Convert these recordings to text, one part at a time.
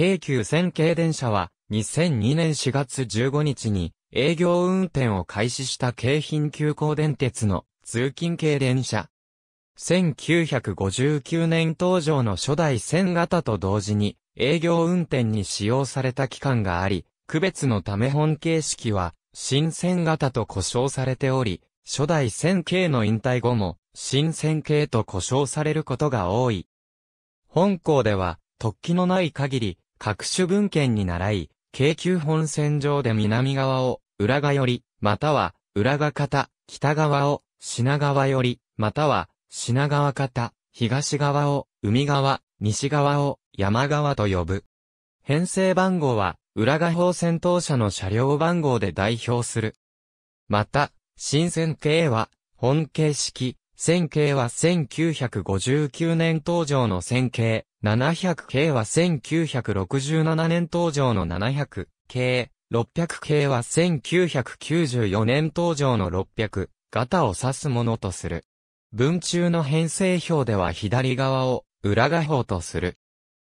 京急線系電車は2002年4月15日に営業運転を開始した京浜急行電鉄の通勤系電車。1959年登場の初代線型と同時に営業運転に使用された期間があり、区別のため本形式は新線型と呼称されており、初代線系の引退後も新線系と呼称されることが多い。本校では突起のない限り各種文献に倣い、京急本線上で南側を、浦賀より、または、浦賀方、北側を、品川より、または、品川方、東側を、海側、西側を、山側と呼ぶ。編成番号は、浦賀方線当社の車両番号で代表する。また、新線形は、本形式、線形は1959年登場の線形、700系は1967年登場の700系、600系は1994年登場の600型を指すものとする。文中の編成表では左側を裏画法とする。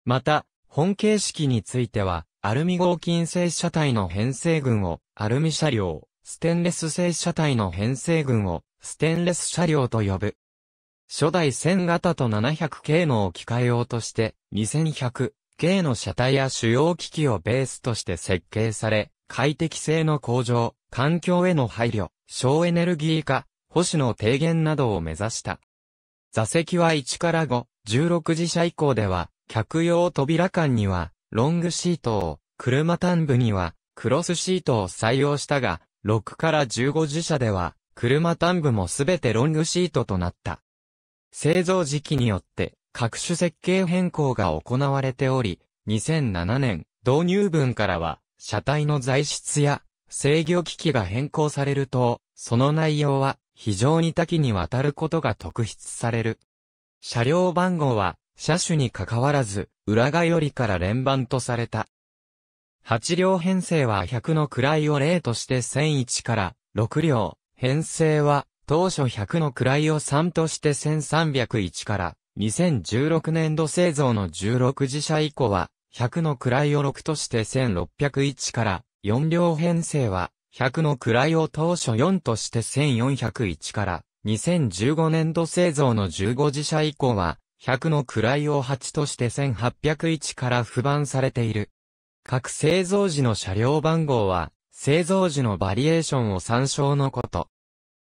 また、本形式については、アルミ合金製車体の編成群をアルミ車両、ステンレス製車体の編成群をステンレス車両と呼ぶ。初代1000型と 700K の置き換え用として 2100K の車体や主要機器をベースとして設計され、快適性の向上、環境への配慮、省エネルギー化、保守の低減などを目指した。座席は1から5、16時車以降では、客用扉間には、ロングシートを、車端部には、クロスシートを採用したが、6から15時車では、車端部もすべてロングシートとなった。製造時期によって各種設計変更が行われており、2007年導入分からは車体の材質や制御機器が変更されると、その内容は非常に多岐にわたることが特筆される。車両番号は車種に関わらず、裏側よりから連番とされた。8両編成は100の位を例として1001から6両、編成は当初100の位を3として1301から2016年度製造の16自社以降は100の位を6として1601から4両編成は100の位を当初4として1401から2015年度製造の15自社以降は100の位を8として1801から不番されている。各製造時の車両番号は製造時のバリエーションを参照のこと。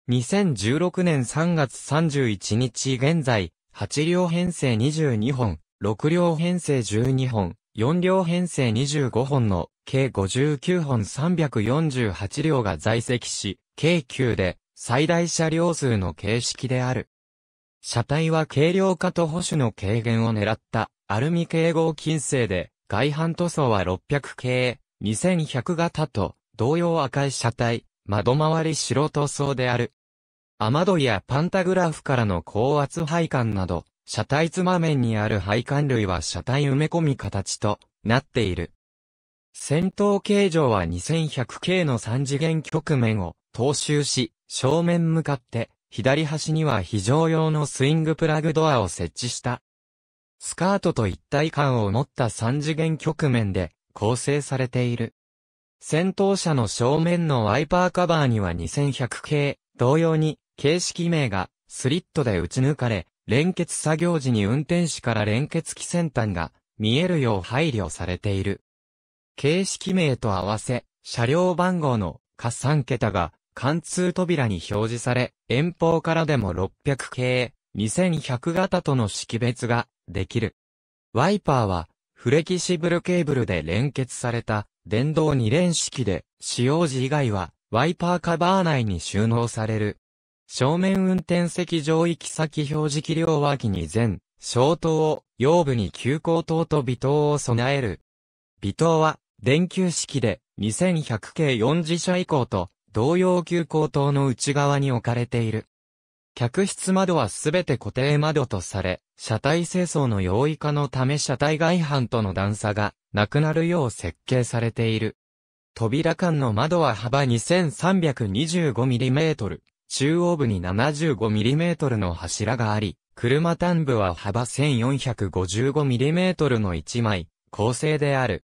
2016年3月31日現在、8両編成22本、6両編成12本、4両編成25本の計59本348両が在籍し、計9で最大車両数の形式である。車体は軽量化と保守の軽減を狙ったアルミ系合金製で、外反塗装は600系、2100型と同様赤い車体、窓周り白塗装である。雨戸やパンタグラフからの高圧配管など、車体妻面にある配管類は車体埋め込み形となっている。先頭形状は 2100K の3次元局面を踏襲し、正面向かって左端には非常用のスイングプラグドアを設置した。スカートと一体感を持った3次元局面で構成されている。先頭車の正面のワイパーカバーには2100系、同様に、形式名がスリットで打ち抜かれ、連結作業時に運転士から連結機先端が見えるよう配慮されている。形式名と合わせ、車両番号の加算桁が貫通扉に表示され、遠方からでも600系、2100型との識別ができる。ワイパーはフレキシブルケーブルで連結された電動二連式で、使用時以外は、ワイパーカバー内に収納される。正面運転席上き先表示器両脇に全、小灯を、腰部に急行灯と微灯を備える。微灯は、電球式で、2100系4次車以降と、同様急行灯の内側に置かれている。客室窓はすべて固定窓とされ、車体清掃の容易化のため車体外反との段差がなくなるよう設計されている。扉間の窓は幅 2325mm、中央部に 75mm の柱があり、車端部は幅 1455mm の1枚、構成である。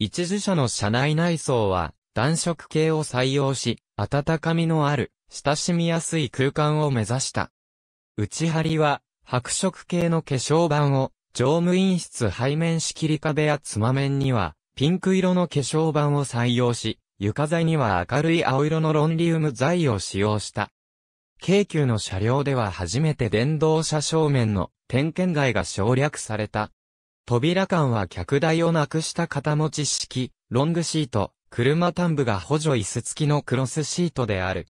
一時車の車内内装は、暖色系を採用し、温かみのある、親しみやすい空間を目指した。内張りは、白色系の化粧板を、乗務員室背面仕切り壁やつま面には、ピンク色の化粧板を採用し、床材には明るい青色のロンリウム材を使用した。京急の車両では初めて電動車正面の点検外が省略された。扉間は客台をなくした型持ち式、ロングシート、車端部が補助椅子付きのクロスシートである。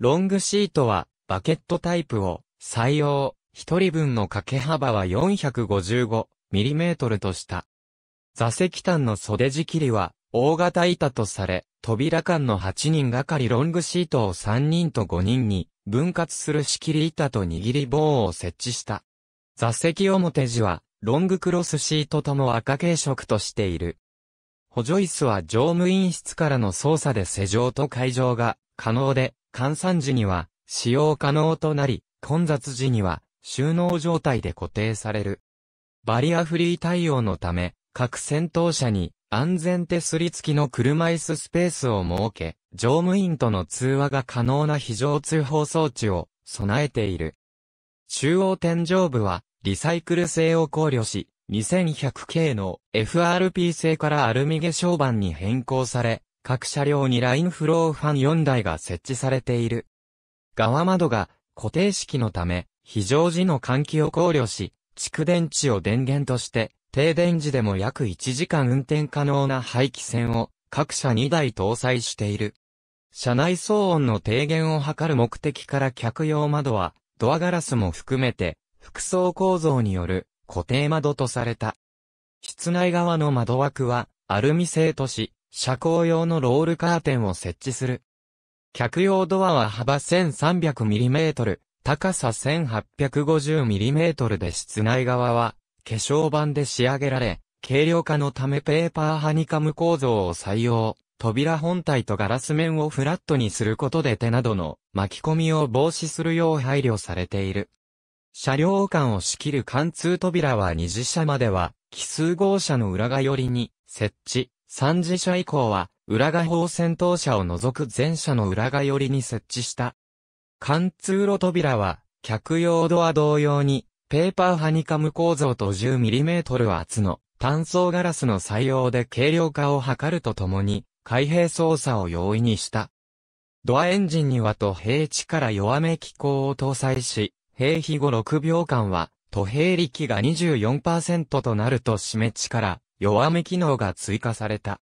ロングシートはバケットタイプを採用。一人分の掛け幅は 455mm とした。座席端の袖仕切りは、大型板とされ、扉間の8人がかりロングシートを3人と5人に、分割する仕切り板と握り棒を設置した。座席表地は、ロングクロスシートとも赤系色としている。補助椅子は乗務員室からの操作で施錠と解錠が可能で、換算時には使用可能となり、混雑時には収納状態で固定される。バリアフリー対応のため、各戦闘車に安全手すり付きの車椅子スペースを設け、乗務員との通話が可能な非常通報装置を備えている。中央天井部はリサイクル性を考慮し、2100系の FRP 製からアルミ化粧板に変更され、各車両にラインフローファン4台が設置されている。側窓が固定式のため、非常時の換気を考慮し、蓄電池を電源として、停電時でも約1時間運転可能な排気扇を各社2台搭載している。車内騒音の低減を図る目的から客用窓は、ドアガラスも含めて、複層構造による固定窓とされた。室内側の窓枠は、アルミ製とし、車高用のロールカーテンを設置する。客用ドアは幅 1300mm、高さ 1850mm で室内側は、化粧板で仕上げられ、軽量化のためペーパーハニカム構造を採用。扉本体とガラス面をフラットにすることで手などの巻き込みを防止するよう配慮されている。車両間を仕切る貫通扉は2次車までは、奇数号車の裏側寄りに設置、3次車以降は、裏側方先頭車を除く全車の裏側寄りに設置した貫通路扉は、客用ドア同様に、ペーパーハニカム構造と 10mm 厚の単層ガラスの採用で軽量化を図るとともに、開閉操作を容易にした。ドアエンジンにはと平地から弱め機構を搭載し、平比後6秒間は、途平力が24%となると締め地から、弱め機能が追加された。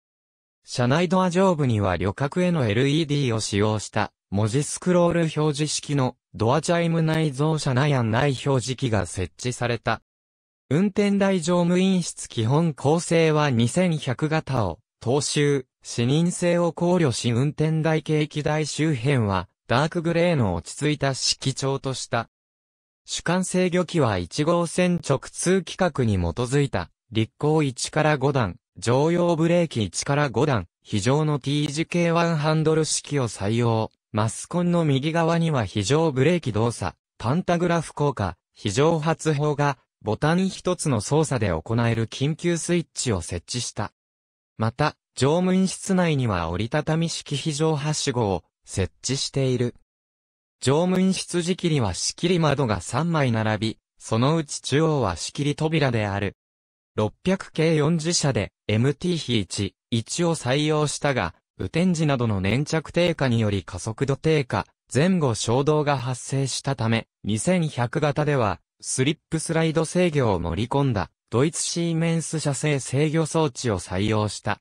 車内ドア上部には旅客への LED を使用した文字スクロール表示式のドアチャイム内蔵車内案内表示器が設置された。運転台乗務員室基本構成は2100型を踏襲、視認性を考慮し運転台景気台周辺はダークグレーの落ち着いた色調とした。主幹制御機は1号線直通規格に基づいた、立行1から5段、常用ブレーキ1から5段、非常の T 字系ワンハンドル式を採用。マスコンの右側には非常ブレーキ動作、パンタグラフ効果、非常発砲が、ボタン一つの操作で行える緊急スイッチを設置した。また、乗務員室内には折りたたみ式非常はしごを設置している。乗務員室時切りは仕切り窓が3枚並び、そのうち中央は仕切り扉である。600系4次車で MT-1、1を採用したが、雨天時などの粘着低下により加速度低下、前後衝動が発生したため、2100型では、スリップスライド制御を盛り込んだ、ドイツシーメンス社製制御装置を採用した。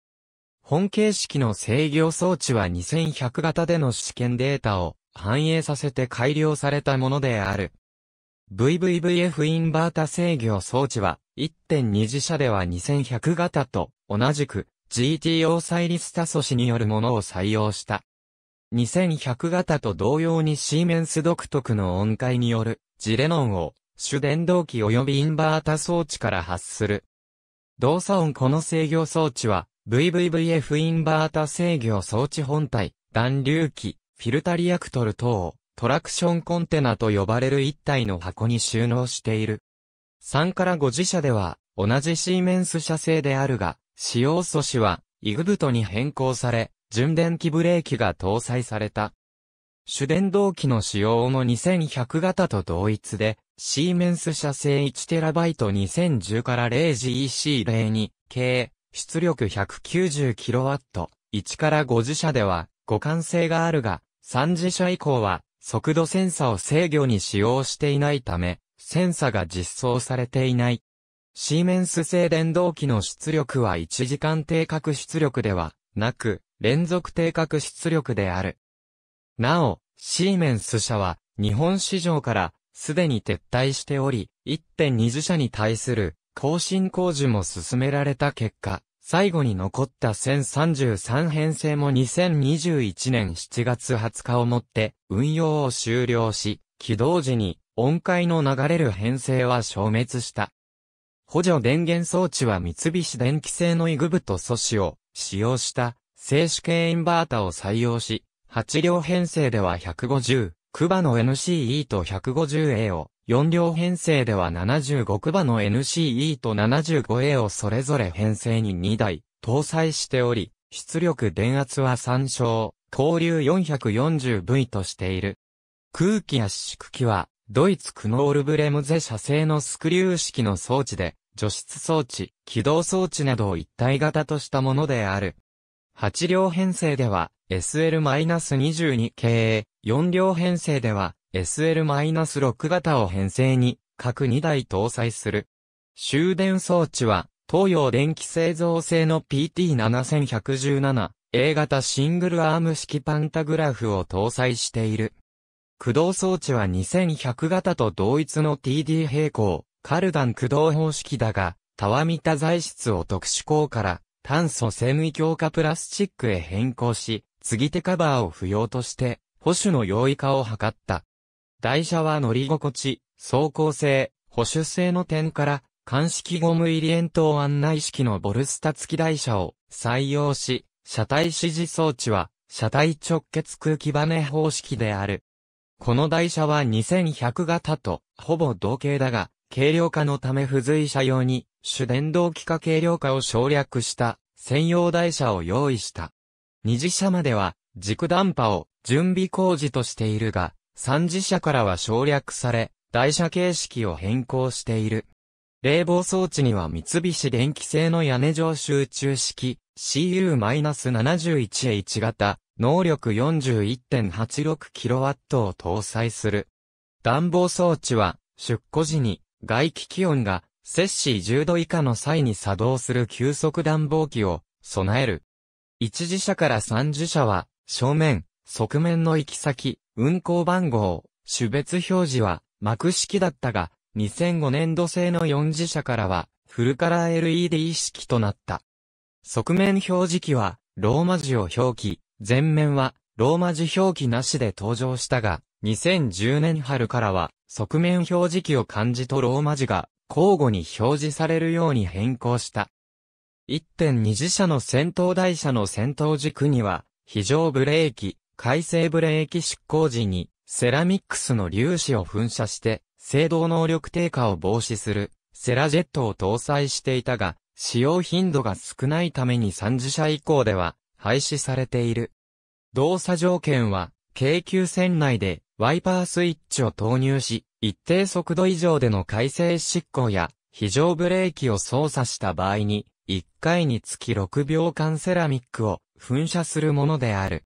本形式の制御装置は2100型での試験データを反映させて改良されたものである。VVVF インバータ制御装置は1.2次社では2100型と同じく GTO サイリスタ素子によるものを採用した。2100型と同様にシーメンス独特の音階によるジレノンを主電動機及びインバータ装置から発する。動作音この制御装置は VVVF インバータ制御装置本体、弾流器、フィルタリアクトル等をトラクションコンテナと呼ばれる一体の箱に収納している。3から5自社では同じシーメンス社製であるが、使用素子は、イグブトに変更され、純電気ブレーキが搭載された。主電動機の使用の2100型と同一で、シーメンス社製 1TB2010 から0 GEC02 系、出力 190kW、1から5自社では互換性があるが、3自社以降は速度センサを制御に使用していないため、センサが実装されていない。シーメンス製電動機の出力は1時間定格出力ではなく、連続定格出力である。なお、シーメンス社は日本市場からすでに撤退しており、1.2次社に対する更新工事も進められた結果、最後に残った1033編成も2021年7月20日をもって運用を終了し、起動時に音階の流れる編成は消滅した。補助電源装置は三菱電機製のイグブと素子を使用した静止系インバータを採用し、8両編成では150、クバの NCE と 150A を、4両編成では75クバの NCE と 75A をそれぞれ編成に2台搭載しており、出力電圧は参照、交流 440V としている。空気圧縮機はドイツクノールブレムゼ社製のスクリュー式の装置で、除湿装置、起動装置などを一体型としたものである。8両編成では SL-22 k 4両編成では SL-6 型を編成に各2台搭載する。終電装置は東洋電気製造製の PT7117A 型シングルアーム式パンタグラフを搭載している。駆動装置は2100型と同一の TD 平行、カルダン駆動方式だが、たわみた材質を特殊鋼から炭素繊維強化プラスチックへ変更し、継ぎ手カバーを不要として、保守の容易化を図った。台車は乗り心地、走行性、保守性の点から、鑑識ゴム入り円筒案内式のボルスタ付き台車を採用し、車体指示装置は、車体直結空気バネ方式である。この台車は2100型と、ほぼ同型だが、軽量化のため付随車用に、主電動機化軽量化を省略した専用台車を用意した。二次車までは、軸ダンパを準備工事としているが、三次車からは省略され、台車形式を変更している。冷房装置には三菱電機製の屋根上集中式 CU-71H 型、能力 41.86kW を搭載する。暖房装置は、出庫時に外気気温が摂氏10度以下の際に作動する急速暖房機を備える。一次車から三次車は、正面、側面の行き先、運行番号、種別表示は幕式だったが、2005年度製の4次社からは、フルカラー LED 式となった。側面表示器は、ローマ字を表記、前面は、ローマ字表記なしで登場したが、2010年春からは、側面表示器を漢字とローマ字が、交互に表示されるように変更した。1.2次社の先頭台車の先頭軸には、非常ブレーキ、回生ブレーキ出行時に、セラミックスの粒子を噴射して、制動能力低下を防止するセラジェットを搭載していたが、使用頻度が少ないために3次車以降では廃止されている。動作条件は、京急線内でワイパースイッチを投入し、一定速度以上での改正執行や非常ブレーキを操作した場合に、1回につき6秒間セラミックを噴射するものである。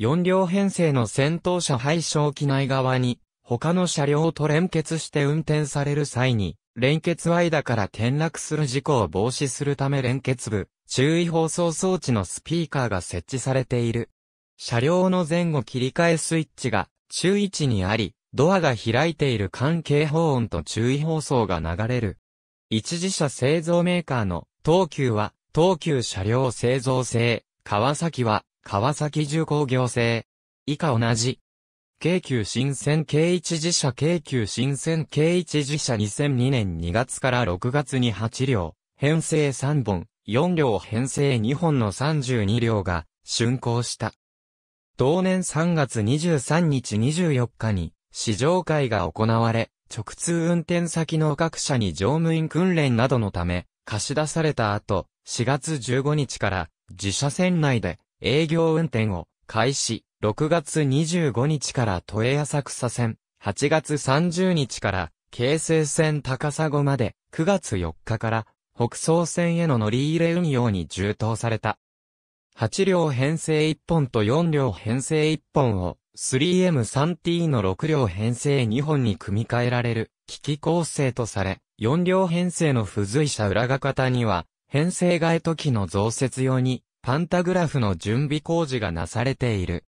4両編成の先頭車排衝機内側に他の車両と連結して運転される際に、連結間から転落する事故を防止するため連結部、注意放送装置のスピーカーが設置されている。車両の前後切り替えスイッチが注意値にあり、ドアが開いている関係法音と注意放送が流れる。一時車製造メーカーの東急は東急車両製造製、川崎は川崎重工業製。以下同じ京急新線京一自社京急新線京一自社2002年2月から6月に8両、編成3本、4両編成2本の32両が、竣工した。同年3月23日24日に、試乗会が行われ、直通運転先の各社に乗務員訓練などのため、貸し出された後、4月15日から、自社線内で、営業運転を、開始。6月25日から都営浅草線、8月30日から京成線高砂まで、9月4日から北総線への乗り入れ運用に充当された。8両編成1本と4両編成1本を 3M3T の6両編成2本に組み替えられる機器構成とされ、4両編成の付随車裏方には、編成え時の増設用にパンタグラフの準備工事がなされている。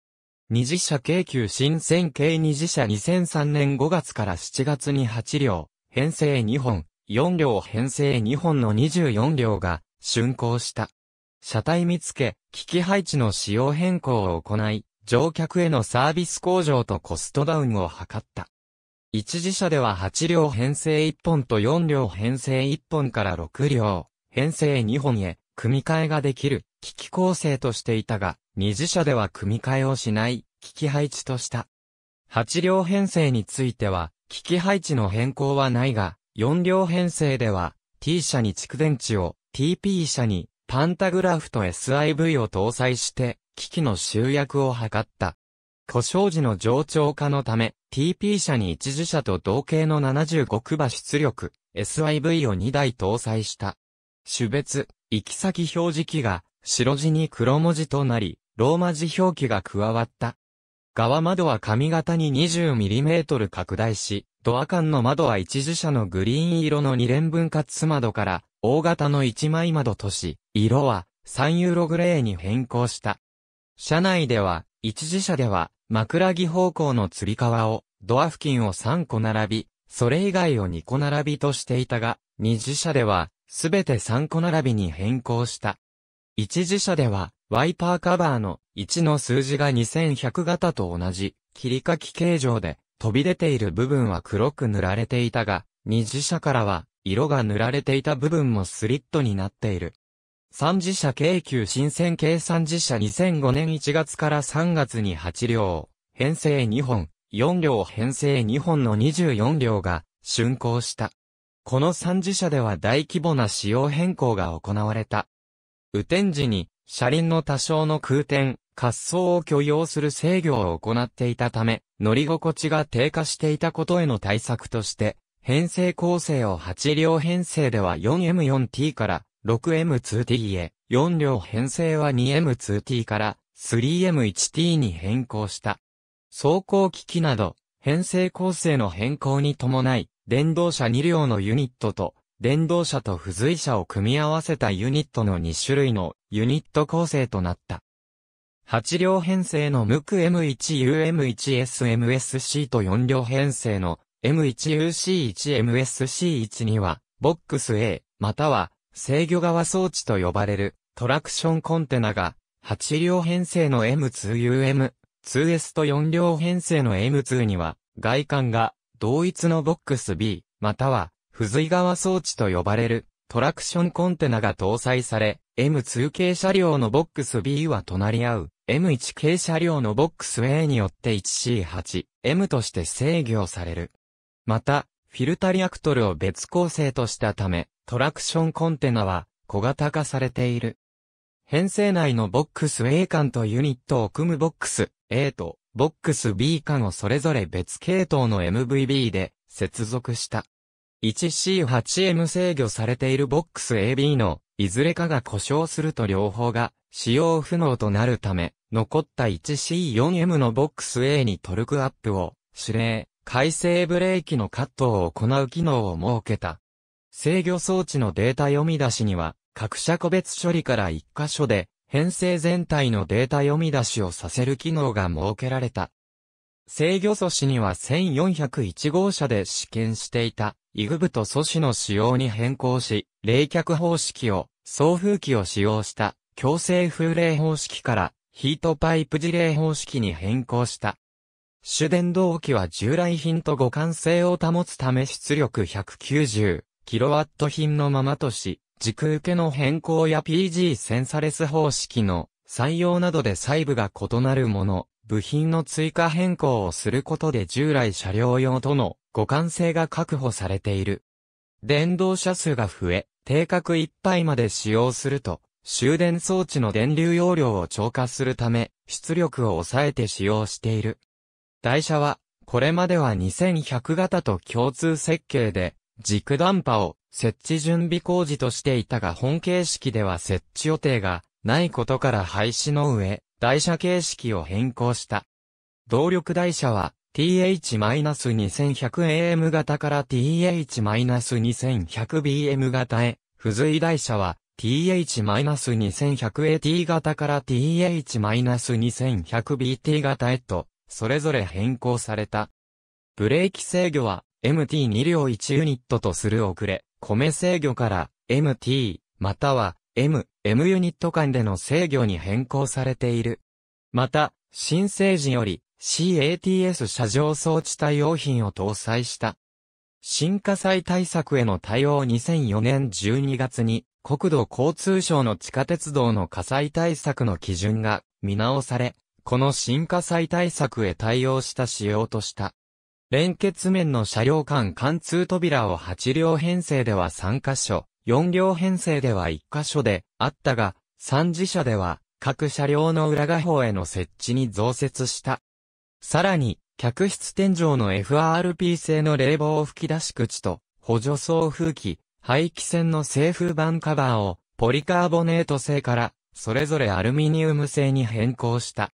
二次車京急新線系二次車2003年5月から7月に8両、編成2本、4両編成2本の24両が、竣工した。車体見つけ、機器配置の仕様変更を行い、乗客へのサービス向上とコストダウンを図った。一次車では8両編成1本と4両編成1本から6両、編成2本へ、組み替えができる機器構成としていたが、二次車では組み替えをしない機器配置とした。八両編成については、機器配置の変更はないが、四両編成では T 車に蓄電池を TP 車にパンタグラフと SIV を搭載して機器の集約を図った。故障時の冗長化のため TP 車に一次車と同型の75区馬出力 SIV を2台搭載した。種別、行き先表示器が白地に黒文字となり、ローマ字表記が加わった。側窓は髪型に 20mm 拡大し、ドア間の窓は一時車のグリーン色の2連分割窓から、大型の1枚窓とし、色は3ユーログレーに変更した。車内では、一時車では、枕木方向の吊り革を、ドア付近を3個並び、それ以外を2個並びとしていたが、二次車では、すべて3個並びに変更した。一自社では、ワイパーカバーの1の数字が2100型と同じ、切り欠き形状で、飛び出ている部分は黒く塗られていたが、二自社からは、色が塗られていた部分もスリットになっている。三自社京急新線計三自社2005年1月から3月に8両、編成2本、4両編成2本の24両が、竣工した。この3次車では大規模な仕様変更が行われた。雨天時に車輪の多少の空転、滑走を許容する制御を行っていたため、乗り心地が低下していたことへの対策として、編成構成を8両編成では 4M4T から 6M2T へ、4両編成は 2M2T から 3M1T に変更した。走行機器など、編成構成の変更に伴い、電動車2両のユニットと、電動車と付随車を組み合わせたユニットの2種類のユニット構成となった。8両編成のムク M1UM1SMSC と4両編成の M1UC1MSC1 には、ボックス A、または制御側装置と呼ばれるトラクションコンテナが、8両編成の M2UM、2S と4両編成の M2 には、外観が同一のボックス B、または、不随側装置と呼ばれる、トラクションコンテナが搭載され、M2 系車両のボックス B は隣り合う、M1 系車両のボックス A によって 1C8、M として制御される。また、フィルタリアクトルを別構成としたため、トラクションコンテナは小型化されている。編成内のボックス A 間とユニットを組むボックス A とボックス B 間をそれぞれ別系統の MVB で接続した。1C8M 制御されているボックス AB のいずれかが故障すると両方が使用不能となるため、残った 1C4M のボックス A にトルクアップを指令、回生ブレーキのカットを行う機能を設けた。制御装置のデータ読み出しには、各社個別処理から1箇所で編成全体のデータ読み出しをさせる機能が設けられた。制御素子には1401号車で試験していた、イグブと素子の仕様に変更し、冷却方式を、送風機を使用した、強制風冷方式から、ヒートパイプ事例方式に変更した。主電動機は従来品と互換性を保つため出力 190kW 品のままとし、軸受けの変更や PG センサレス方式の採用などで細部が異なるもの、部品の追加変更をすることで従来車両用との互換性が確保されている。電動車数が増え、定格ぱ杯まで使用すると、終電装置の電流容量を超過するため、出力を抑えて使用している。台車は、これまでは2100型と共通設計で、軸断波を設置準備工事としていたが本形式では設置予定がないことから廃止の上、台車形式を変更した。動力台車は TH-2100AM 型から TH-2100BM 型へ、付随台車は TH-2100AT 型から TH-2100BT 型へと、それぞれ変更された。ブレーキ制御は MT2 両1ユニットとする遅れ、米制御から MT、または M、M ユニット間での制御に変更されている。また、新生時より CATS 車上装置対応品を搭載した。新火災対策への対応2004年12月に国土交通省の地下鉄道の火災対策の基準が見直され、この新火災対策へ対応した仕様とした。連結面の車両間貫通扉を8両編成では3箇所、4両編成では1箇所であったが、3次車では各車両の裏画法への設置に増設した。さらに、客室天井の FRP 製の冷房吹き出し口と補助送風機、排気扇の製風板カバーをポリカーボネート製からそれぞれアルミニウム製に変更した。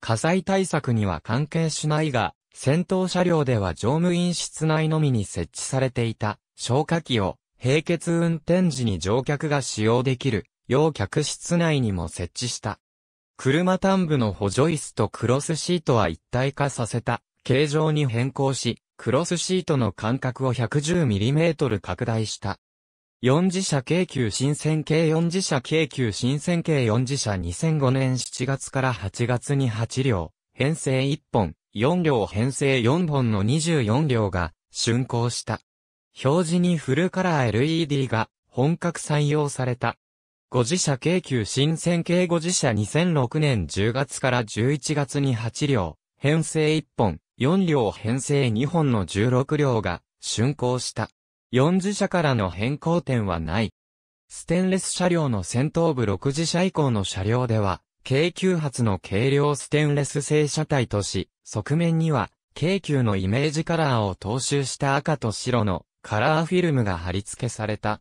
火災対策には関係しないが、戦闘車両では乗務員室内のみに設置されていた消火器を平結運転時に乗客が使用できる要客室内にも設置した。車端部の補助椅子とクロスシートは一体化させた形状に変更し、クロスシートの間隔を 110mm 拡大した。4次車京急新線系4次車京急新線系4次車2005年7月から8月に8両、編成1本、4両編成4本の24両が竣工した。表示にフルカラー LED が本格採用された。五自社京急新線系五自社2006年10月から11月に8両、編成1本、4両編成2本の16両が竣工した。四自社からの変更点はない。ステンレス車両の先頭部六自社以降の車両では、京急発の軽量ステンレス製車体とし、側面には、京急のイメージカラーを踏襲した赤と白のカラーフィルムが貼り付けされた。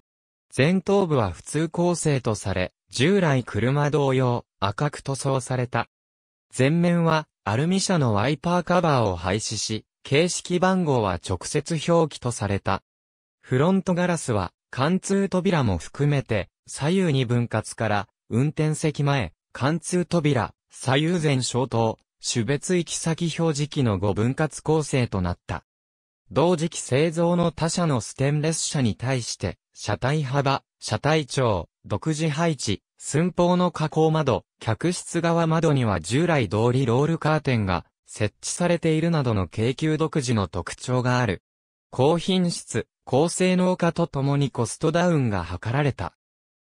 前頭部は普通構成とされ、従来車同様、赤く塗装された。前面は、アルミ車のワイパーカバーを廃止し、形式番号は直接表記とされた。フロントガラスは、貫通扉も含めて、左右に分割から、運転席前、貫通扉、左右前消灯、種別行き先表示器の5分割構成となった。同時期製造の他社のステンレス車に対して、車体幅、車体長、独自配置、寸法の加工窓、客室側窓には従来通りロールカーテンが設置されているなどの京急独自の特徴がある。高品質、高性能化とともにコストダウンが図られた。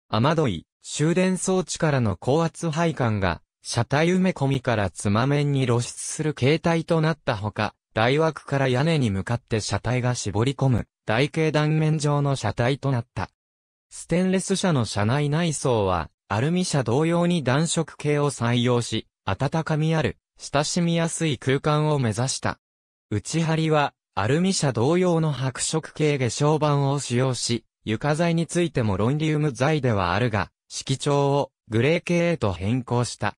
雨どい、終電装置からの高圧配管が、車体埋め込みからつま面に露出する形態となったほか、台枠から屋根に向かって車体が絞り込む、台形断面上の車体となった。ステンレス車の車内内装は、アルミ車同様に暖色系を採用し、温かみある、親しみやすい空間を目指した。内張りは、アルミ車同様の白色系化粧板を使用し、床材についてもロンリウム材ではあるが、色調をグレー系へと変更した。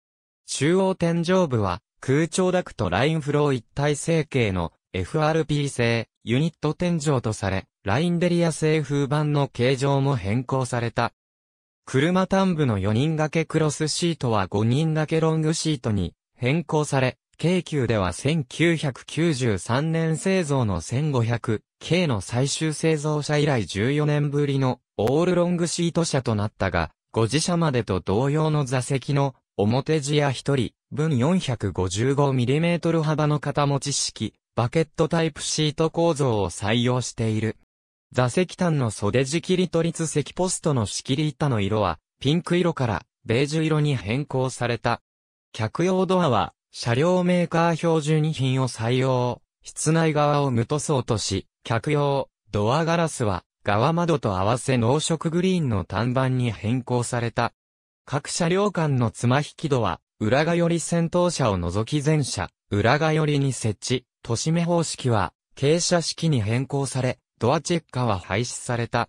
中央天井部は空調ダクトラインフロー一体成形の FRP 製ユニット天井とされ、ラインデリア製風板の形状も変更された。車端部の4人掛けクロスシートは5人掛けロングシートに変更され、京急では1993年製造の 1500K の最終製造車以来14年ぶりのオールロングシート車となったが、ご自社までと同様の座席の表地や一人分 455mm 幅の型持ち式バケットタイプシート構造を採用している。座席端の袖地切り取り立席ポストの仕切り板の色はピンク色からベージュ色に変更された。客用ドアは車両メーカー標準品を採用。室内側を無塗装とし、客用、ドアガラスは側窓と合わせ濃色グリーンの単板に変更された。各車両間の妻引き戸は、裏側より先頭車を除き全車、裏側よりに設置、都市目方式は、傾斜式に変更され、ドアチェッカーは廃止された。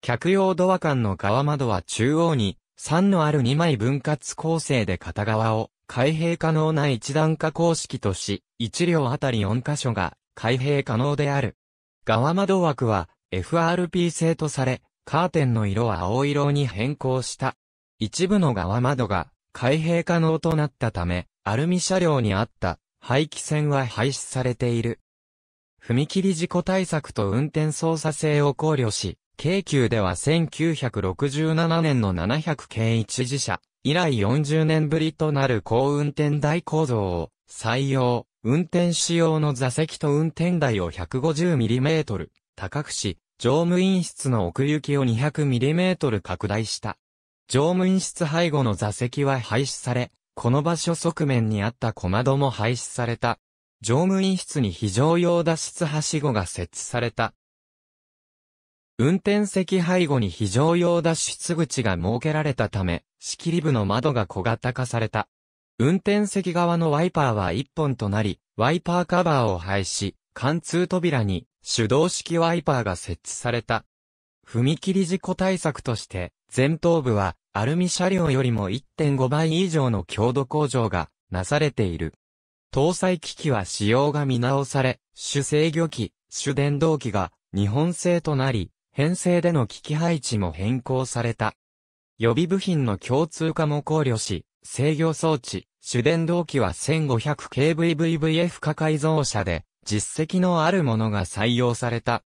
客用ドア間の側窓は中央に、3のある2枚分割構成で片側を開閉可能な一段化公式とし、1両あたり4箇所が開閉可能である。側窓枠は FRP 製とされ、カーテンの色は青色に変更した。一部の側窓が開閉可能となったため、アルミ車両にあった排気線は廃止されている。踏切事故対策と運転操作性を考慮し、京急では1967年の700系一時車、以来40年ぶりとなる高運転台構造を採用、運転仕様の座席と運転台を 150mm、高くし、乗務員室の奥行きを 200mm 拡大した。乗務員室背後の座席は廃止され、この場所側面にあった小窓も廃止された。乗務員室に非常用脱出はしごが設置された。運転席背後に非常用脱出口が設けられたため、仕切り部の窓が小型化された。運転席側のワイパーは1本となり、ワイパーカバーを廃止、貫通扉に手動式ワイパーが設置された。踏切事故対策として、前頭部はアルミ車両よりも1.5倍以上の強度向上がなされている。搭載機器は使用が見直され、主制御機、主電動機が日本製となり、編成での機器配置も変更された。予備部品の共通化も考慮し、制御装置、主電動機は 1500kVVF 化改造車で、実績のあるものが採用された。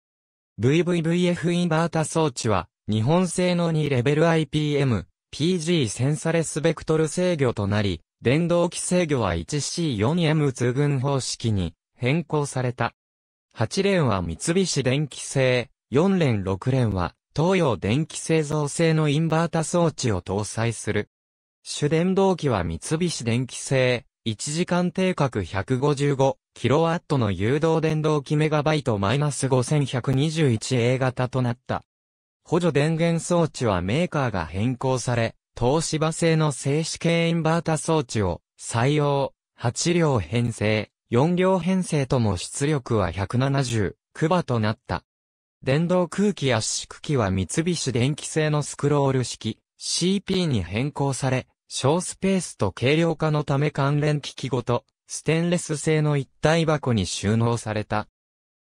VVVF インバータ装置は、日本製の2レベル IPM、PG センサレスベクトル制御となり、電動機制御は 1C4M 通群方式に変更された。8連は三菱電機製、4連6連は東洋電機製造製のインバータ装置を搭載する。主電動機は三菱電機製、1時間定格155、キロワットの誘導電動機メガバイト -5121A 型となった。補助電源装置はメーカーが変更され、東芝製の静止系インバータ装置を採用、8両編成、4両編成とも出力は170、クバとなった。電動空気圧縮機は三菱電機製のスクロール式 CP に変更され、小スペースと軽量化のため関連機器ごとステンレス製の一体箱に収納された。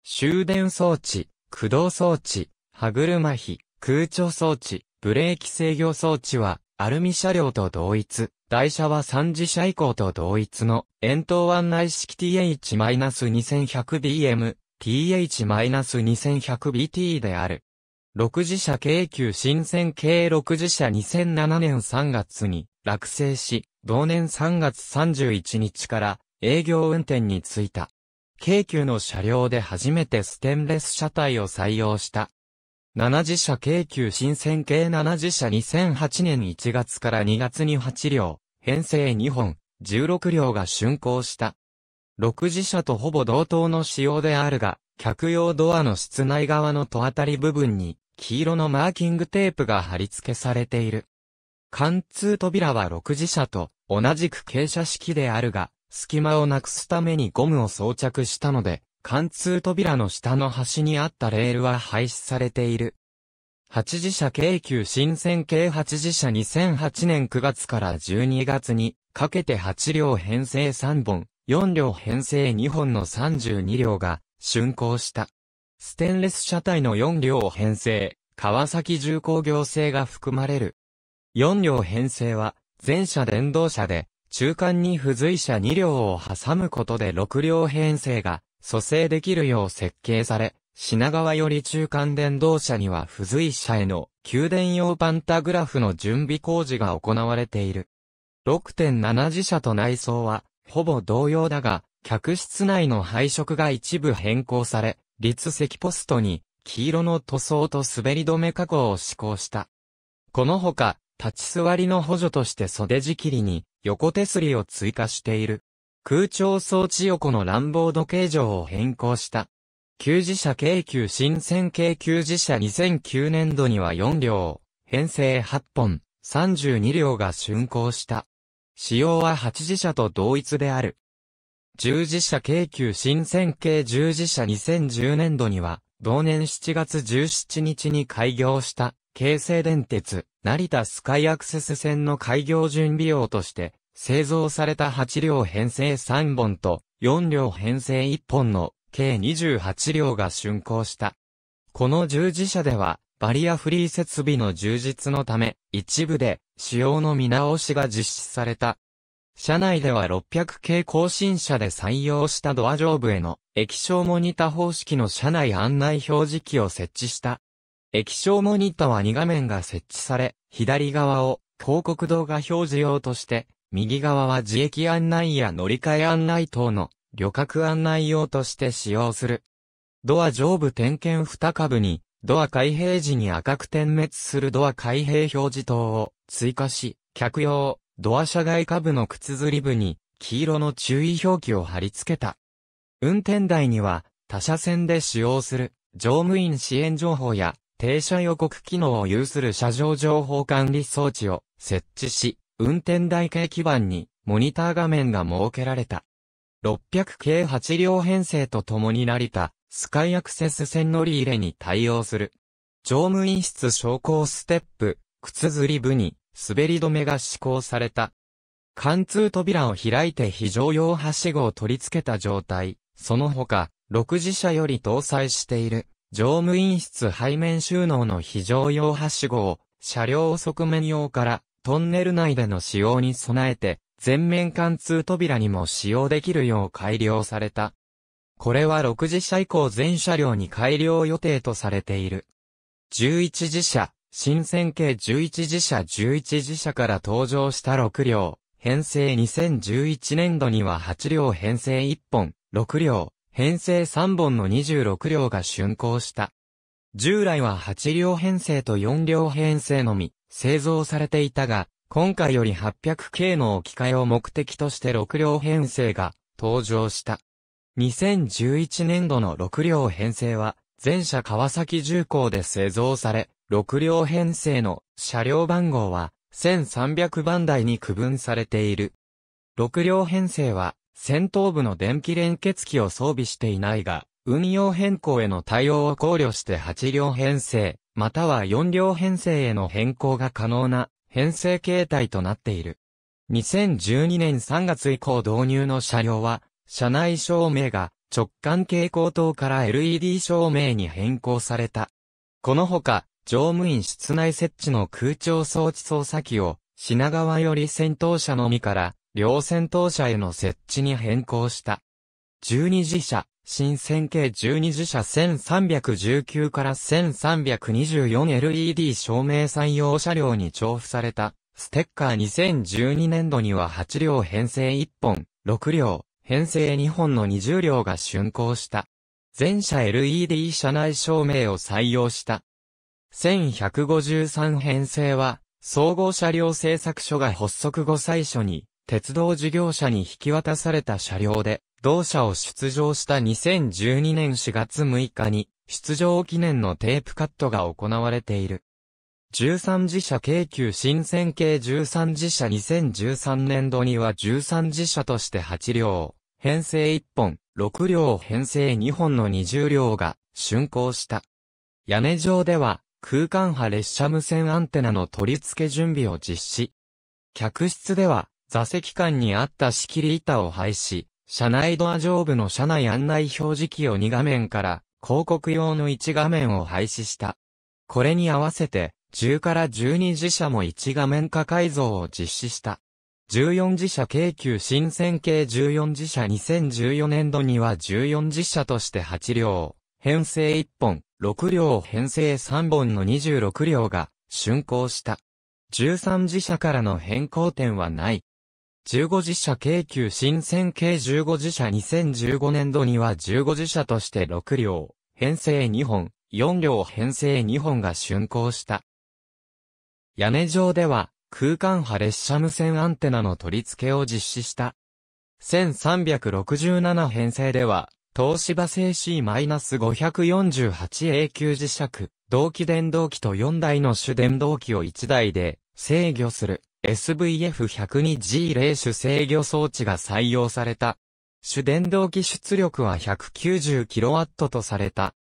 終電装置、駆動装置、歯車比、空調装置、ブレーキ制御装置は、アルミ車両と同一、台車は三次車以降と同一の、円筒案内式 TH-2100BM、TH-2100BT である。六次車京急新線系六次車2007年3月に落成し、同年3月31日から営業運転に就いた。京急の車両で初めてステンレス車体を採用した。7次車京急新線系7次車2008年1月から2月に8両、編成2本、16両が竣工した。6次車とほぼ同等の仕様であるが、客用ドアの室内側の戸当たり部分に、黄色のマーキングテープが貼り付けされている。貫通扉は6次車と同じく傾斜式であるが、隙間をなくすためにゴムを装着したので、貫通扉の下の端にあったレールは廃止されている。八次車京急新線系八次車2008年9月から12月にかけて8両編成3本、4両編成2本の32両が竣工した。ステンレス車体の4両編成、川崎重工業製が含まれる。4両編成は全車電動車で中間に付随車2両を挟むことで6両編成が蘇生できるよう設計され、品川より中間電動車には付随車への給電用パンタグラフの準備工事が行われている。6.7次車と内装はほぼ同様だが、客室内の配色が一部変更され、立石ポストに黄色の塗装と滑り止め加工を施行した。このほか、立ち座りの補助として袖仕切りに横手すりを追加している。空調装置横の乱暴度形状を変更した。給仕社京急新線京急仕社2009年度には4両、編成8本、32両が竣工した。仕様は8時社と同一である。十字社京急新線系十字社2010年度には、同年7月17日に開業した、京成電鉄、成田スカイアクセス線の開業準備用として、製造された8両編成3本と4両編成1本の計28両が竣工した。この従事者では、バリアフリー設備の充実のため、一部で使用の見直しが実施された。車内では600系更新車で採用したドア上部への液晶モニタ方式の車内案内表示器を設置した。液晶モニタは2画面が設置され、左側を広告動画表示用として、右側は自駅案内や乗り換え案内等の旅客案内用として使用する。ドア上部点検2株に、ドア開閉時に赤く点滅するドア開閉表示灯を追加し、客用、ドア車外下部の靴ずり部に、黄色の注意表記を貼り付けた。運転台には、他車線で使用する、乗務員支援情報や、停車予告機能を有する車上情報管理装置を設置し、運転台形基板にモニター画面が設けられた。600系8両編成と共に成たスカイアクセス線乗り入れに対応する。乗務員室昇降ステップ、靴ずり部に滑り止めが施行された。貫通扉を開いて非常用はしごを取り付けた状態、その他、6次車より搭載している。乗務員室背面収納の非常用はしごを、車両側面用から、トンネル内での使用に備えて、全面貫通扉にも使用できるよう改良された。これは6次車以降全車両に改良予定とされている。11次車、新線系11次車11次車から登場した6両、編成2011年度には8両編成1本、6両、編成3本の26両が竣工した。従来は8両編成と4両編成のみ製造されていたが、今回より 800K の置き換えを目的として6両編成が登場した。2011年度の6両編成は、全車川崎重工で製造され、6両編成の車両番号は1300番台に区分されている。6両編成は先頭部の電気連結機を装備していないが、運用変更への対応を考慮して8両編成、または4両編成への変更が可能な編成形態となっている。2012年3月以降導入の車両は、車内照明が直管蛍光灯から LED 照明に変更された。このほか、乗務員室内設置の空調装置操作機を品川より先頭車のみから両戦闘車への設置に変更した。12次車、新線系12次車1319から 1324LED 照明採用車両に重布された、ステッカー2012年度には8両編成1本、6両、編成2本の20両が竣工した。全車 LED 車内照明を採用した。1153編成は、総合車両製作所が発足後最初に、鉄道事業者に引き渡された車両で、同社を出場した2012年4月6日に、出場記念のテープカットが行われている。13次社京急新線系13次社2013年度には13次社として8両、編成1本、6両編成2本の20両が竣工した。屋根上では空間波列車無線アンテナの取り付け準備を実施。客室では座席間にあった仕切り板を廃止、車内ドア上部の車内案内表示器を2画面から広告用の1画面を廃止した。これに合わせて10から12自社も1画面化改造を実施した。14自社京急新線系14自社2014年度には14自社として8両、編成1本、6両編成3本の26両が竣工した。13自社からの変更点はない。15自社京急新線系15自社2015年度には15自社として6両、編成2本、4両編成2本が竣工した。屋根上では、空間波列車無線アンテナの取り付けを実施した。1367編成では、東芝製 C-548A 級磁石、同期電動機と4台の主電動機を1台で制御する。SVF102G 霊種制御装置が採用された。主電動機出力は 190kW とされた。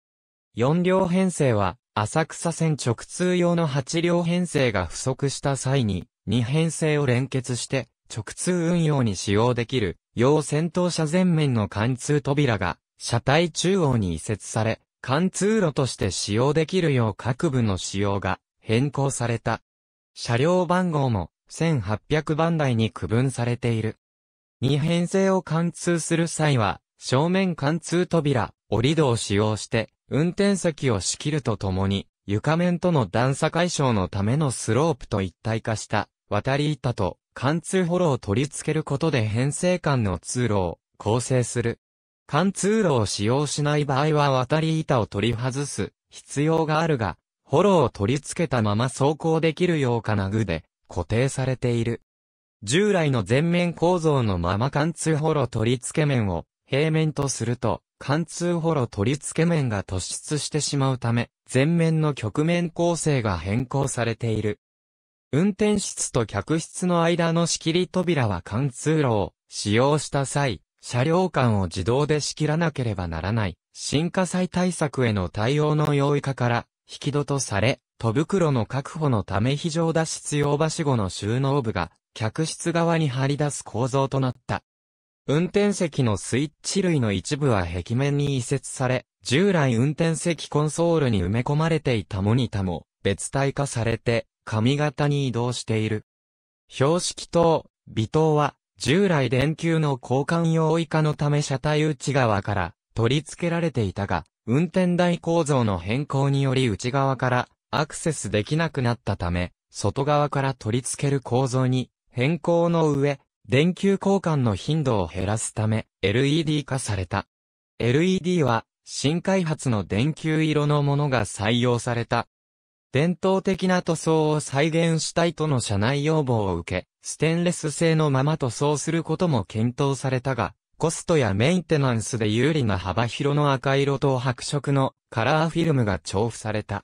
4両編成は、浅草線直通用の8両編成が不足した際に、2編成を連結して、直通運用に使用できる、要戦闘車前面の貫通扉が、車体中央に移設され、貫通路として使用できるよう各部の仕様が変更された。車両番号も1800番台に区分されている。二編成を貫通する際は、正面貫通扉、折り戸を使用して、運転席を仕切るとともに、床面との段差解消のためのスロープと一体化した、渡り板と貫通ホロを取り付けることで編成間の通路を構成する。貫通路を使用しない場合は渡り板を取り外す必要があるが、ホロを取り付けたまま走行できるような具で固定されている。従来の全面構造のまま貫通ホロ取り付け面を平面とすると、貫通ホロ取り付け面が突出してしまうため、全面の局面構成が変更されている。運転室と客室の間の仕切り扉は貫通路を使用した際、車両間を自動で仕切らなければならない、新火災対策への対応の容易化から、引き戸とされ、戸袋の確保のため非常脱出用橋後の収納部が客室側に張り出す構造となった。運転席のスイッチ類の一部は壁面に移設され、従来運転席コンソールに埋め込まれていたモニタも別体化されて、髪型に移動している。標識灯、微灯は、従来電球の交換用以下のため車体内側から取り付けられていたが、運転台構造の変更により内側からアクセスできなくなったため、外側から取り付ける構造に変更の上、電球交換の頻度を減らすため LED 化された。LED は新開発の電球色のものが採用された。伝統的な塗装を再現したいとの社内要望を受け、ステンレス製のまま塗装することも検討されたが、コストやメンテナンスで有利な幅広の赤色と白色のカラーフィルムが重複された。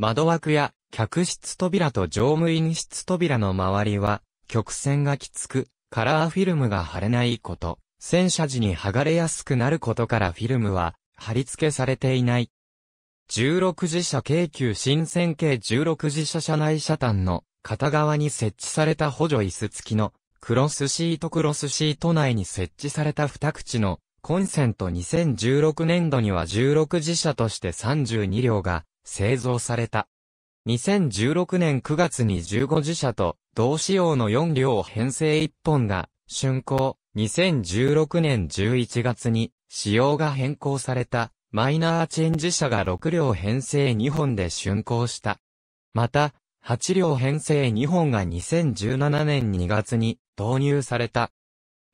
窓枠や客室扉と乗務員室扉の周りは、曲線がきつく、カラーフィルムが貼れないこと、洗車時に剥がれやすくなることからフィルムは貼り付けされていない。16次車京急新線系16次車車内車端の片側に設置された補助椅子付きのクロスシートクロスシート内に設置された二口のコンセント2016年度には16次車として32両が製造された。2016年9月に15自社と同仕様の4両編成1本が竣工。2016年11月に仕様が変更されたマイナーチェンジ車が6両編成2本で竣工した。また、8両編成2本が2017年2月に導入された。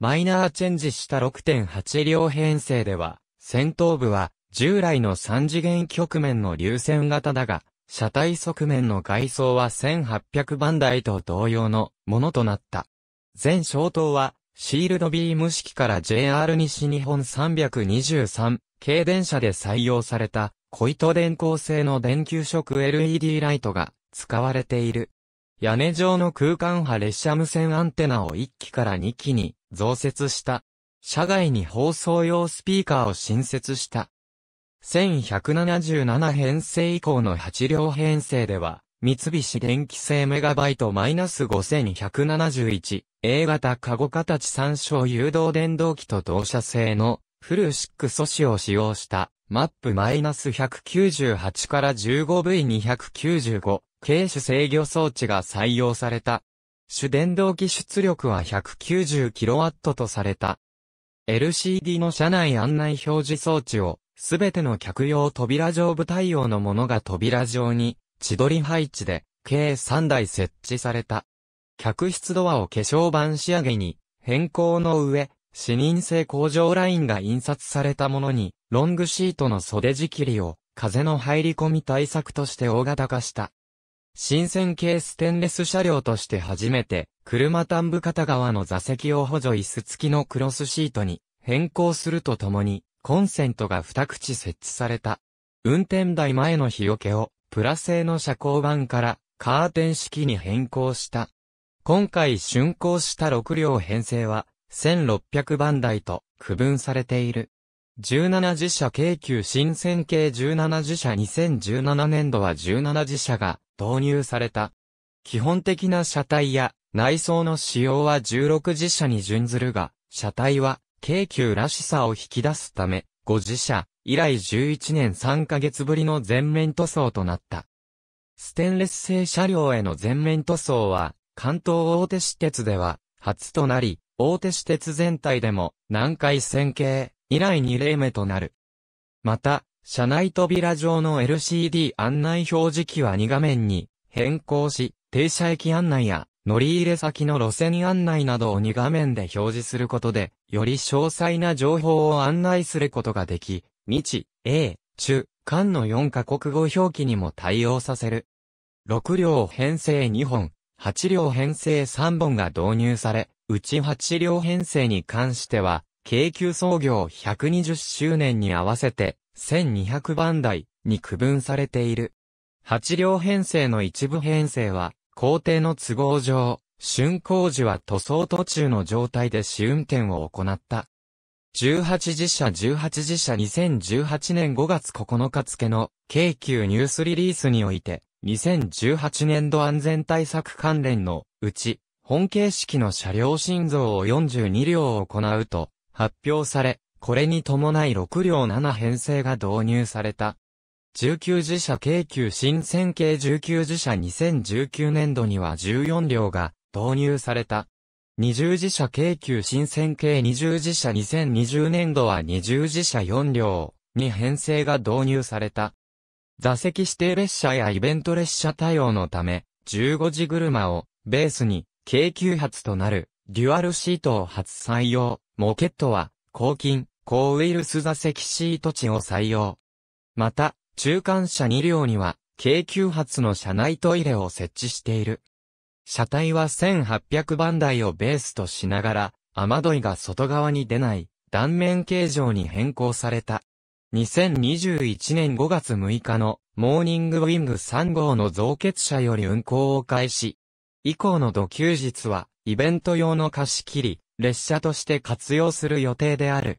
マイナーチェンジした6.8両編成では、先頭部は従来の三次元局面の流線型だが、車体側面の外装は1800番台と同様のものとなった。全消灯は、シールドビーム式から JR 西日本323軽電車で採用された、小糸電光製の電球色 LED ライトが使われている。屋根上の空間波列車無線アンテナを1機から2機に増設した。車外に放送用スピーカーを新設した。1177編成以降の8両編成では、三菱電機製メガバイトマイナス5171、A 型カゴ形参照誘導電動機と同社製のフルシック素子を使用したマップマイナス198から 15V295 軽種制御装置が採用された。主電動機出力は 190kW とされた。LCD の車内案内表示装置をすべての客用扉上部対応のものが扉上に、千鳥配置で、計3台設置された。客室ドアを化粧板仕上げに、変更の上、視認性向上ラインが印刷されたものに、ロングシートの袖仕切りを、風の入り込み対策として大型化した。新鮮系ステンレス車両として初めて、車端部片側の座席を補助椅子付きのクロスシートに変更するとともに、コンセントが二口設置された。運転台前の日よけを、プラ製の遮光板からカーテン式に変更した。今回竣工した6両編成は、1600番台と区分されている。17自社京急新線系17自社2017年度は17自社が導入された。基本的な車体や内装の使用は16自社に準ずるが、車体は京急らしさを引き出すため、ご自社、以来11年3ヶ月ぶりの全面塗装となった。ステンレス製車両への全面塗装は、関東大手私鉄では、初となり、大手私鉄全体でも、南海線形、以来2例目となる。また、車内扉上の LCD 案内表示器は2画面に変更し、停車駅案内や乗り入れ先の路線案内などを2画面で表示することで、より詳細な情報を案内することができ、日、英、中、間の4カ国語表記にも対応させる。6両編成2本、8両編成3本が導入され、うち8両編成に関しては、京急創業120周年に合わせて、1200番台に区分されている。8両編成の一部編成は、皇帝の都合上、春光時は塗装途中の状態で試運転を行った。18時社18時社2018年5月9日付の京急ニュースリリースにおいて、2018年度安全対策関連のうち、本形式の車両心臓を42両を行うと発表され、これに伴い6両7編成が導入された。19自社京急新線系19自社2019年度には14両が導入された。20自社京急新線系20自社2020年度は20自社4両に編成が導入された。座席指定列車やイベント列車対応のため、15時車をベースに京急発となるデュアルシートを初採用。モケットは抗菌、抗ウイルス座席シート値を採用。また、中間車2両には、京急発の車内トイレを設置している。車体は1800番台をベースとしながら、雨どいが外側に出ない断面形状に変更された。2021年5月6日のモーニングウィング3号の増結車より運行を開始。以降の土休日はイベント用の貸し切り、列車として活用する予定である。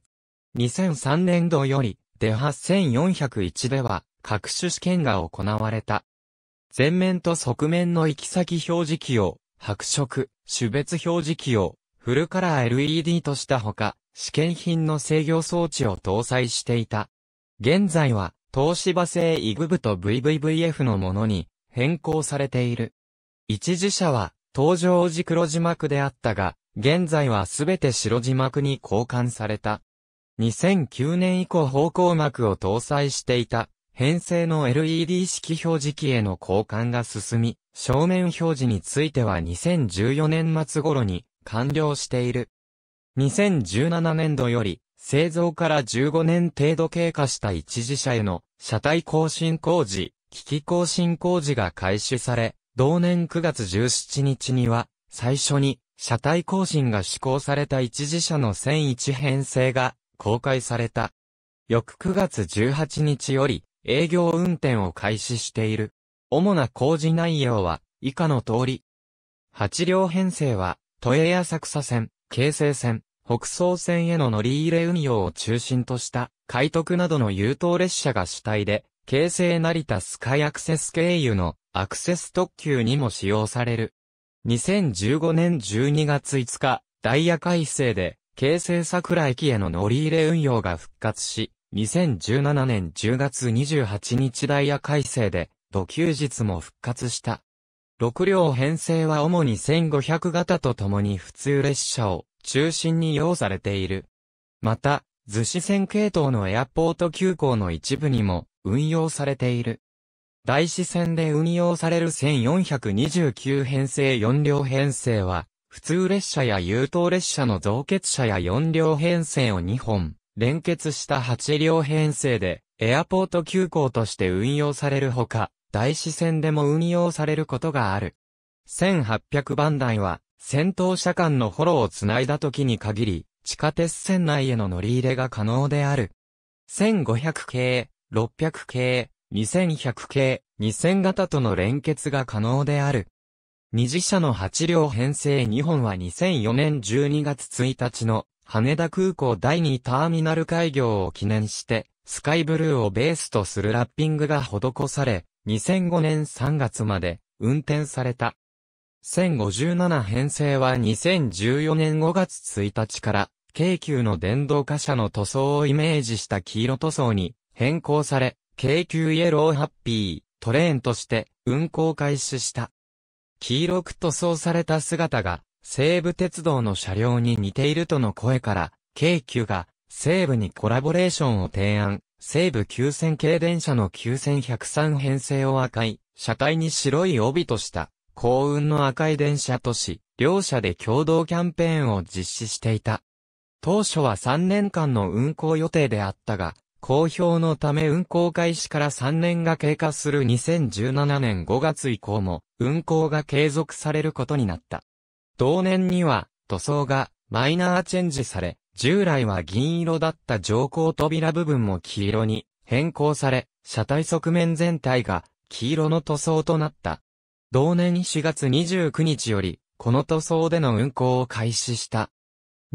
2003年度よりで8401では、各種試験が行われた。前面と側面の行き先表示器を、白色、種別表示器を、フルカラー LED としたほか、試験品の制御装置を搭載していた。現在は、東芝製イグブと VVVF のものに変更されている。一時車は、登場時黒字幕であったが、現在はすべて白字幕に交換された。2009年以降方向幕を搭載していた、編成の LED 式表示機への交換が進み、正面表示については2014年末頃に完了している。2017年度より、製造から15年程度経過した一時車への車体更新工事、機器更新工事が開始され、同年9月17日には、最初に車体更新が施行された一時車の1001編成が公開された。翌9月18日より営業運転を開始している。主な工事内容は以下の通り。8両編成は都営浅草線、京成線、北総線への乗り入れ運用を中心とした海徳などの優等列車が主体で、京成成田スカイアクセス経由のアクセス特急にも使用される。2015年12月5日、ダイヤ改正で京成桜駅への乗り入れ運用が復活し、2017年10月28日ダイヤ改正で、土休日も復活した。6両編成は主に1500型とともに普通列車を中心に用されている。また、逗子線系統のエアポート急行の一部にも運用されている。大師線で運用される1429編成4両編成は、普通列車や優等列車の増結車や4両編成を2本、連結した8両編成で、エアポート急行として運用されるほか、大支線でも運用されることがある。1800番台は、先頭車間のホロをつないだ時に限り、地下鉄線内への乗り入れが可能である。1500系、600系、2100系、2000型との連結が可能である。二次車の8両編成2本は2004年12月1日の羽田空港第2ターミナル開業を記念して、スカイブルーをベースとするラッピングが施され、2005年3月まで運転された。1057編成は2014年5月1日から、京急の電動貨車の塗装をイメージした黄色塗装に変更され、京急イエローハッピートレーンとして運行開始した。黄色く塗装された姿が、西武鉄道の車両に似ているとの声から、京急が西武にコラボレーションを提案、西武9000系電車の9103編成を赤い、車体に白い帯とした、幸運の赤い電車とし、両社で共同キャンペーンを実施していた。当初は3年間の運行予定であったが、公表のため運行開始から3年が経過する2017年5月以降も運行が継続されることになった。同年には塗装がマイナーチェンジされ、従来は銀色だった乗降扉部分も黄色に変更され、車体側面全体が黄色の塗装となった。同年4月29日より、この塗装での運行を開始した。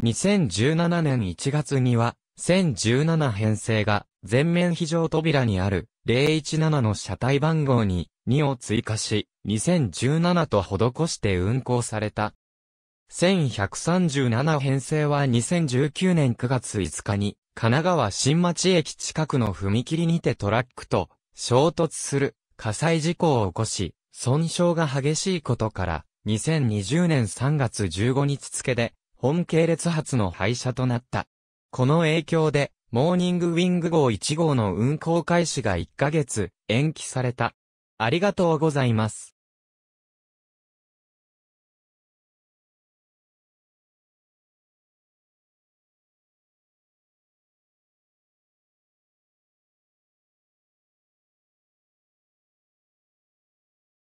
2017年1月には、1017編成が全面非常扉にある017の車体番号に2を追加し、2017と施して運行された。1137編成は2019年9月5日に神奈川新町駅近くの踏切にてトラックと衝突する火災事故を起こし、損傷が激しいことから、2020年3月15日付で、本系列発の廃車となった。この影響で、モーニングウィング号1号の運行開始が1ヶ月延期された。ありがとうございます。